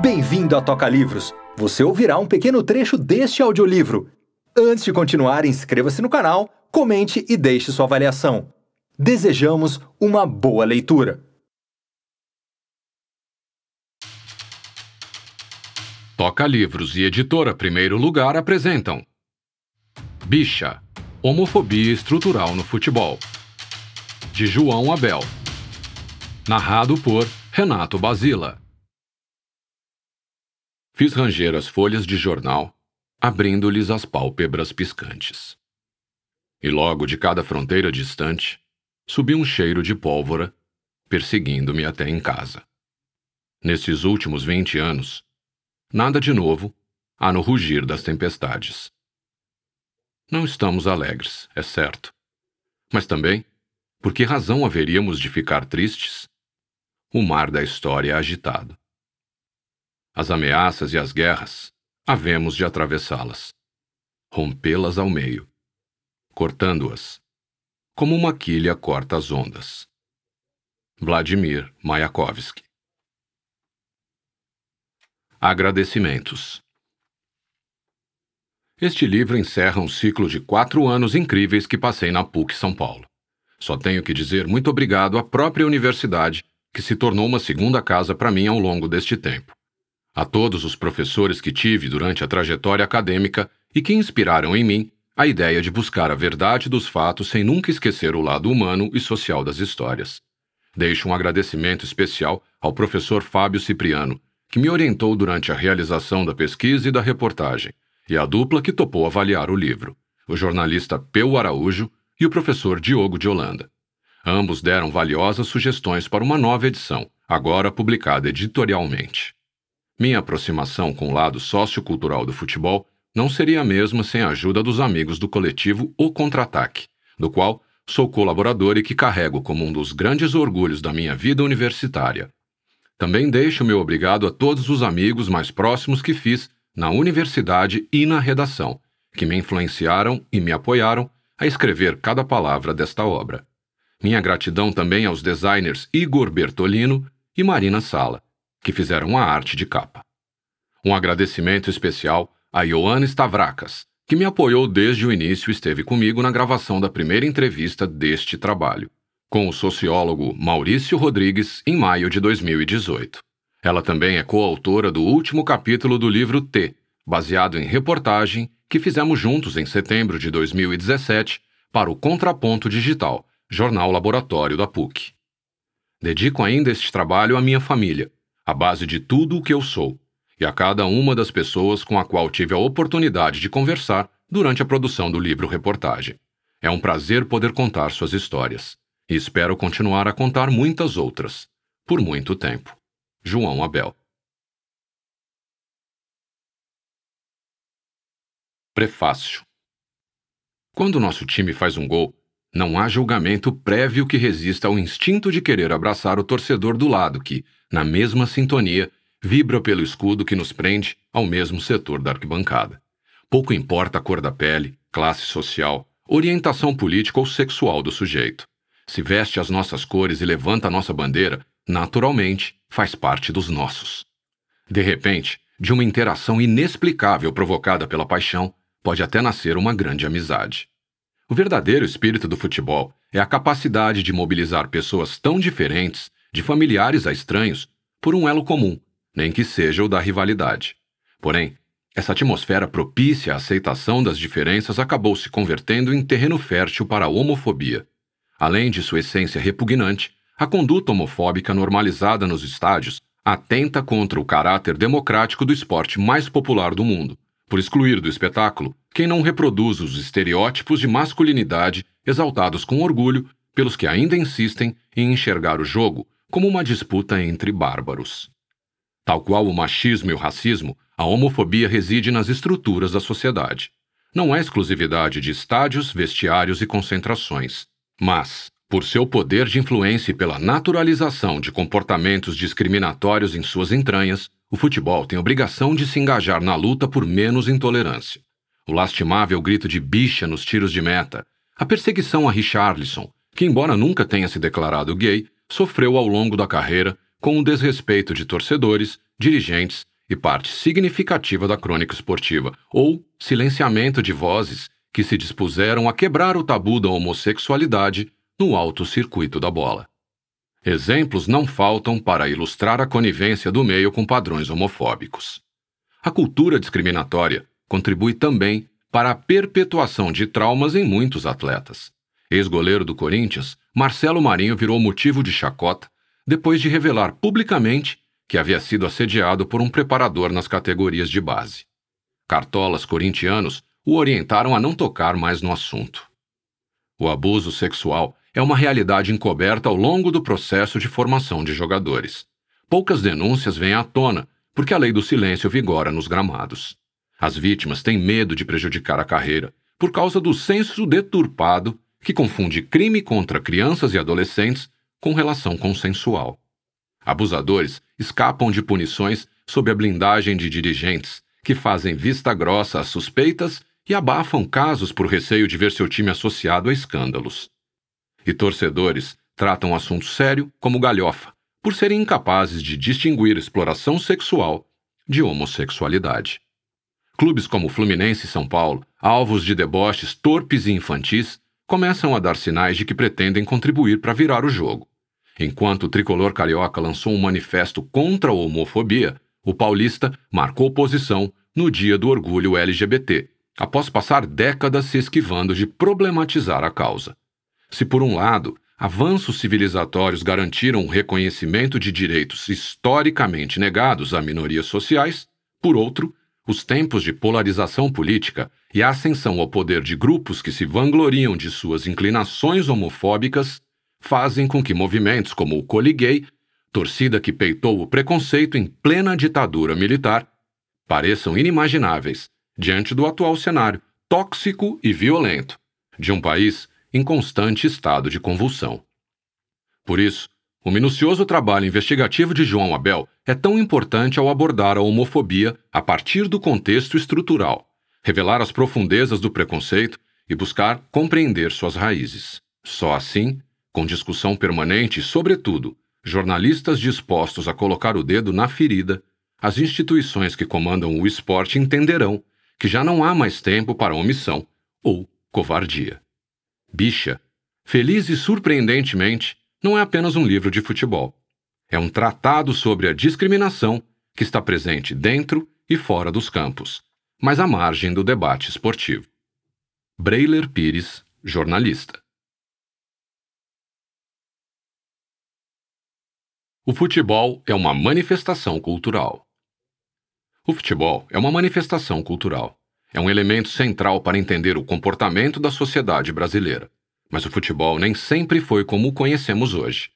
Bem-vindo a Toca Livros! Você ouvirá um pequeno trecho deste audiolivro. Antes de continuar, inscreva-se no canal, comente e deixe sua avaliação. Desejamos uma boa leitura! Toca Livros e Editora Primeiro Lugar apresentam Bicha Homofobia Estrutural no Futebol de João Abel. Narrado por Renato Basila. Fiz ranger as folhas de jornal, abrindo-lhes as pálpebras piscantes. E logo de cada fronteira distante, subiu um cheiro de pólvora, perseguindo-me até em casa. Nesses últimos vinte anos, nada de novo há no rugir das tempestades. Não estamos alegres, é certo. Mas também, por que razão haveríamos de ficar tristes? O mar da história é agitado as ameaças e as guerras, havemos de atravessá-las, rompê-las ao meio, cortando-as, como uma quilha corta as ondas. Vladimir Mayakovsky Agradecimentos Este livro encerra um ciclo de quatro anos incríveis que passei na PUC São Paulo. Só tenho que dizer muito obrigado à própria universidade, que se tornou uma segunda casa para mim ao longo deste tempo a todos os professores que tive durante a trajetória acadêmica e que inspiraram em mim a ideia de buscar a verdade dos fatos sem nunca esquecer o lado humano e social das histórias. Deixo um agradecimento especial ao professor Fábio Cipriano, que me orientou durante a realização da pesquisa e da reportagem, e à dupla que topou avaliar o livro, o jornalista Peu Araújo e o professor Diogo de Holanda. Ambos deram valiosas sugestões para uma nova edição, agora publicada editorialmente. Minha aproximação com o lado sociocultural do futebol não seria a mesma sem a ajuda dos amigos do coletivo O Contra-Ataque, do qual sou colaborador e que carrego como um dos grandes orgulhos da minha vida universitária. Também deixo meu obrigado a todos os amigos mais próximos que fiz na universidade e na redação, que me influenciaram e me apoiaram a escrever cada palavra desta obra. Minha gratidão também aos designers Igor Bertolino e Marina Sala, que fizeram a arte de capa. Um agradecimento especial a Ioana Stavrakas, que me apoiou desde o início e esteve comigo na gravação da primeira entrevista deste trabalho, com o sociólogo Maurício Rodrigues, em maio de 2018. Ela também é coautora do último capítulo do livro T, baseado em reportagem que fizemos juntos em setembro de 2017 para o Contraponto Digital, jornal laboratório da PUC. Dedico ainda este trabalho à minha família, a base de tudo o que eu sou, e a cada uma das pessoas com a qual tive a oportunidade de conversar durante a produção do livro reportagem. É um prazer poder contar suas histórias, e espero continuar a contar muitas outras, por muito tempo. João Abel. Prefácio Quando nosso time faz um gol, não há julgamento prévio que resista ao instinto de querer abraçar o torcedor do lado que, na mesma sintonia, vibra pelo escudo que nos prende ao mesmo setor da arquibancada. Pouco importa a cor da pele, classe social, orientação política ou sexual do sujeito. Se veste as nossas cores e levanta a nossa bandeira, naturalmente faz parte dos nossos. De repente, de uma interação inexplicável provocada pela paixão, pode até nascer uma grande amizade. O verdadeiro espírito do futebol é a capacidade de mobilizar pessoas tão diferentes de familiares a estranhos, por um elo comum, nem que seja o da rivalidade. Porém, essa atmosfera propícia à aceitação das diferenças acabou se convertendo em terreno fértil para a homofobia. Além de sua essência repugnante, a conduta homofóbica normalizada nos estádios atenta contra o caráter democrático do esporte mais popular do mundo, por excluir do espetáculo quem não reproduz os estereótipos de masculinidade exaltados com orgulho pelos que ainda insistem em enxergar o jogo como uma disputa entre bárbaros. Tal qual o machismo e o racismo, a homofobia reside nas estruturas da sociedade. Não é exclusividade de estádios, vestiários e concentrações. Mas, por seu poder de influência e pela naturalização de comportamentos discriminatórios em suas entranhas, o futebol tem obrigação de se engajar na luta por menos intolerância. O lastimável grito de bicha nos tiros de meta, a perseguição a Richarlison, que, embora nunca tenha se declarado gay, sofreu ao longo da carreira com o desrespeito de torcedores, dirigentes e parte significativa da crônica esportiva, ou silenciamento de vozes que se dispuseram a quebrar o tabu da homossexualidade no alto circuito da bola. Exemplos não faltam para ilustrar a conivência do meio com padrões homofóbicos. A cultura discriminatória contribui também para a perpetuação de traumas em muitos atletas ex-goleiro do Corinthians, Marcelo Marinho virou motivo de chacota depois de revelar publicamente que havia sido assediado por um preparador nas categorias de base. Cartolas corintianos o orientaram a não tocar mais no assunto. O abuso sexual é uma realidade encoberta ao longo do processo de formação de jogadores. Poucas denúncias vêm à tona, porque a lei do silêncio vigora nos gramados. As vítimas têm medo de prejudicar a carreira por causa do senso deturpado que confunde crime contra crianças e adolescentes com relação consensual. Abusadores escapam de punições sob a blindagem de dirigentes, que fazem vista grossa às suspeitas e abafam casos por receio de ver seu time associado a escândalos. E torcedores tratam assunto sério como galhofa, por serem incapazes de distinguir exploração sexual de homossexualidade. Clubes como Fluminense e São Paulo, alvos de deboches torpes e infantis, começam a dar sinais de que pretendem contribuir para virar o jogo. Enquanto o tricolor carioca lançou um manifesto contra a homofobia, o paulista marcou posição no Dia do Orgulho LGBT, após passar décadas se esquivando de problematizar a causa. Se, por um lado, avanços civilizatórios garantiram o reconhecimento de direitos historicamente negados a minorias sociais, por outro, os tempos de polarização política e a ascensão ao poder de grupos que se vangloriam de suas inclinações homofóbicas fazem com que movimentos como o Coliguei, torcida que peitou o preconceito em plena ditadura militar, pareçam inimagináveis diante do atual cenário tóxico e violento de um país em constante estado de convulsão. Por isso, o minucioso trabalho investigativo de João Abel é tão importante ao abordar a homofobia a partir do contexto estrutural, revelar as profundezas do preconceito e buscar compreender suas raízes. Só assim, com discussão permanente e, sobretudo, jornalistas dispostos a colocar o dedo na ferida, as instituições que comandam o esporte entenderão que já não há mais tempo para omissão ou covardia. Bicha, feliz e surpreendentemente, não é apenas um livro de futebol. É um tratado sobre a discriminação que está presente dentro e fora dos campos, mas à margem do debate esportivo. Breiler Pires, jornalista. O futebol é uma manifestação cultural. O futebol é uma manifestação cultural. É um elemento central para entender o comportamento da sociedade brasileira. Mas o futebol nem sempre foi como o conhecemos hoje.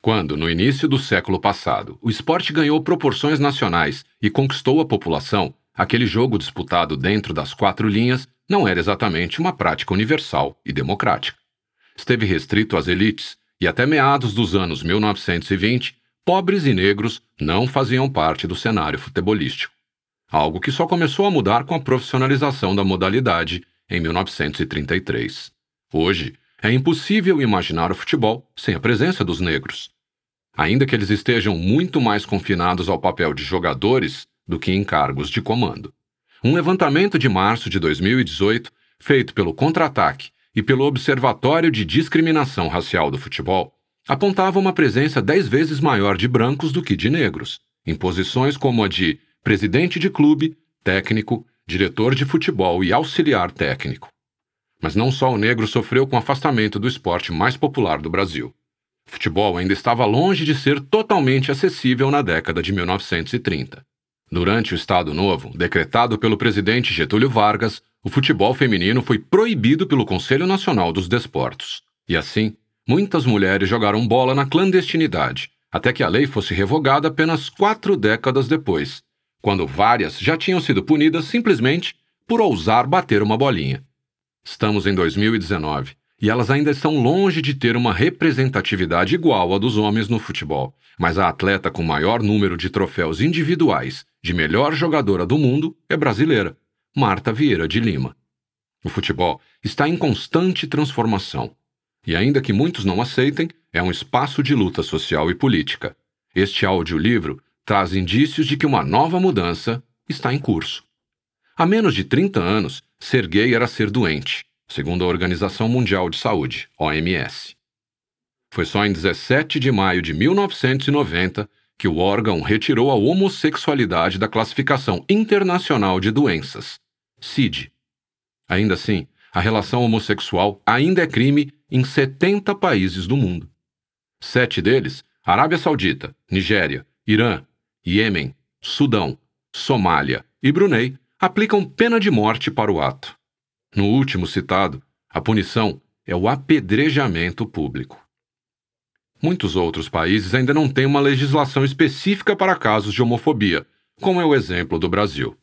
Quando, no início do século passado, o esporte ganhou proporções nacionais e conquistou a população, aquele jogo disputado dentro das quatro linhas não era exatamente uma prática universal e democrática. Esteve restrito às elites, e até meados dos anos 1920, pobres e negros não faziam parte do cenário futebolístico. Algo que só começou a mudar com a profissionalização da modalidade em 1933. Hoje, é impossível imaginar o futebol sem a presença dos negros. Ainda que eles estejam muito mais confinados ao papel de jogadores do que em cargos de comando. Um levantamento de março de 2018, feito pelo Contra-Ataque e pelo Observatório de Discriminação Racial do Futebol, apontava uma presença dez vezes maior de brancos do que de negros, em posições como a de presidente de clube, técnico, diretor de futebol e auxiliar técnico. Mas não só o negro sofreu com o afastamento do esporte mais popular do Brasil. O futebol ainda estava longe de ser totalmente acessível na década de 1930. Durante o Estado Novo, decretado pelo presidente Getúlio Vargas, o futebol feminino foi proibido pelo Conselho Nacional dos Desportos. E assim, muitas mulheres jogaram bola na clandestinidade, até que a lei fosse revogada apenas quatro décadas depois, quando várias já tinham sido punidas simplesmente por ousar bater uma bolinha. Estamos em 2019 e elas ainda estão longe de ter uma representatividade igual à dos homens no futebol. Mas a atleta com maior número de troféus individuais de melhor jogadora do mundo é brasileira, Marta Vieira de Lima. O futebol está em constante transformação. E ainda que muitos não aceitem, é um espaço de luta social e política. Este audiolivro traz indícios de que uma nova mudança está em curso. Há menos de 30 anos, Ser gay era ser doente, segundo a Organização Mundial de Saúde, OMS. Foi só em 17 de maio de 1990 que o órgão retirou a homossexualidade da classificação internacional de doenças, CID. Ainda assim, a relação homossexual ainda é crime em 70 países do mundo. Sete deles Arábia Saudita, Nigéria, Irã, Iêmen, Sudão, Somália e Brunei aplicam pena de morte para o ato. No último citado, a punição é o apedrejamento público. Muitos outros países ainda não têm uma legislação específica para casos de homofobia, como é o exemplo do Brasil.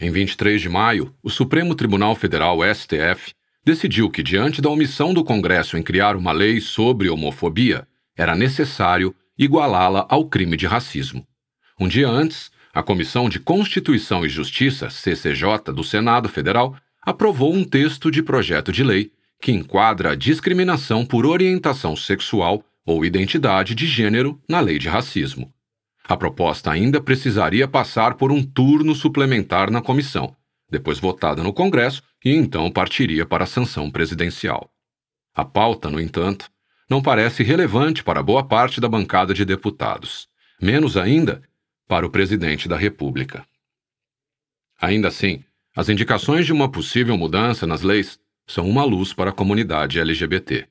Em 23 de maio, o Supremo Tribunal Federal STF decidiu que, diante da omissão do Congresso em criar uma lei sobre homofobia, era necessário igualá-la ao crime de racismo. Um dia antes, a Comissão de Constituição e Justiça, CCJ, do Senado Federal, aprovou um texto de projeto de lei que enquadra a discriminação por orientação sexual ou identidade de gênero na lei de racismo. A proposta ainda precisaria passar por um turno suplementar na comissão, depois votada no Congresso e então partiria para a sanção presidencial. A pauta, no entanto, não parece relevante para boa parte da bancada de deputados, menos ainda para o presidente da República. Ainda assim, as indicações de uma possível mudança nas leis são uma luz para a comunidade LGBT.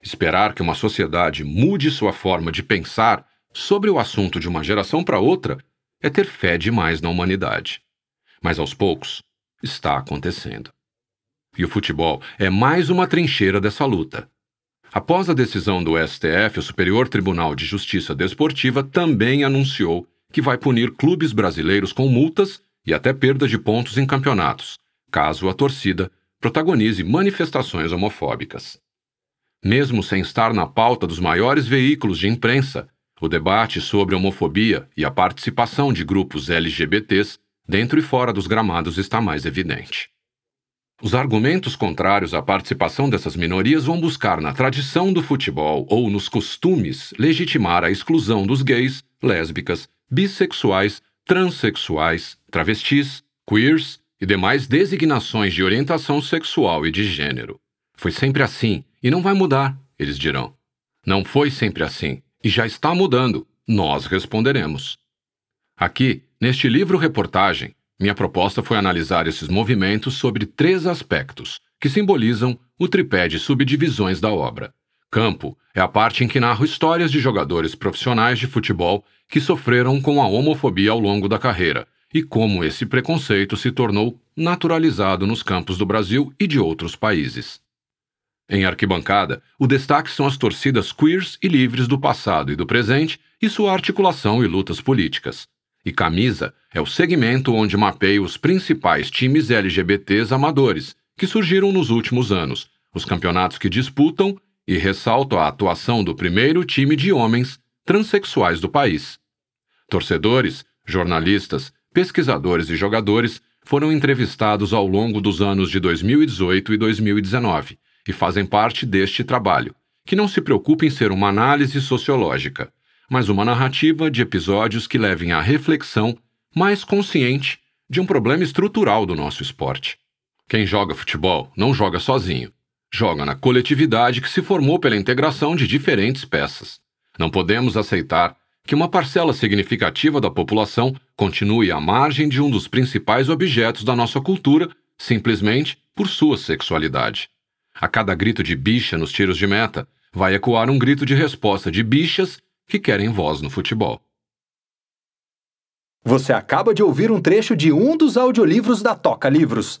Esperar que uma sociedade mude sua forma de pensar sobre o assunto de uma geração para outra é ter fé demais na humanidade. Mas aos poucos, está acontecendo. E o futebol é mais uma trincheira dessa luta. Após a decisão do STF, o Superior Tribunal de Justiça Desportiva também anunciou que vai punir clubes brasileiros com multas e até perdas de pontos em campeonatos, caso a torcida protagonize manifestações homofóbicas. Mesmo sem estar na pauta dos maiores veículos de imprensa, o debate sobre homofobia e a participação de grupos LGBTs dentro e fora dos gramados está mais evidente. Os argumentos contrários à participação dessas minorias vão buscar na tradição do futebol ou nos costumes legitimar a exclusão dos gays, lésbicas, bissexuais, transexuais, travestis, queers e demais designações de orientação sexual e de gênero. Foi sempre assim e não vai mudar, eles dirão. Não foi sempre assim e já está mudando, nós responderemos. Aqui, neste livro-reportagem, minha proposta foi analisar esses movimentos sobre três aspectos que simbolizam o tripé de subdivisões da obra: Campo é a parte em que narro histórias de jogadores profissionais de futebol que sofreram com a homofobia ao longo da carreira e como esse preconceito se tornou naturalizado nos campos do Brasil e de outros países. Em arquibancada, o destaque são as torcidas queers e livres do passado e do presente e sua articulação e lutas políticas. E camisa é o segmento onde mapeio os principais times LGBTs amadores que surgiram nos últimos anos, os campeonatos que disputam e ressalto a atuação do primeiro time de homens transexuais do país. Torcedores, jornalistas, pesquisadores e jogadores foram entrevistados ao longo dos anos de 2018 e 2019 e fazem parte deste trabalho, que não se preocupa em ser uma análise sociológica, mas uma narrativa de episódios que levem à reflexão mais consciente de um problema estrutural do nosso esporte. Quem joga futebol não joga sozinho joga na coletividade que se formou pela integração de diferentes peças. Não podemos aceitar que uma parcela significativa da população continue à margem de um dos principais objetos da nossa cultura simplesmente por sua sexualidade. A cada grito de bicha nos tiros de meta, vai ecoar um grito de resposta de bichas que querem voz no futebol. Você acaba de ouvir um trecho de um dos audiolivros da Toca Livros.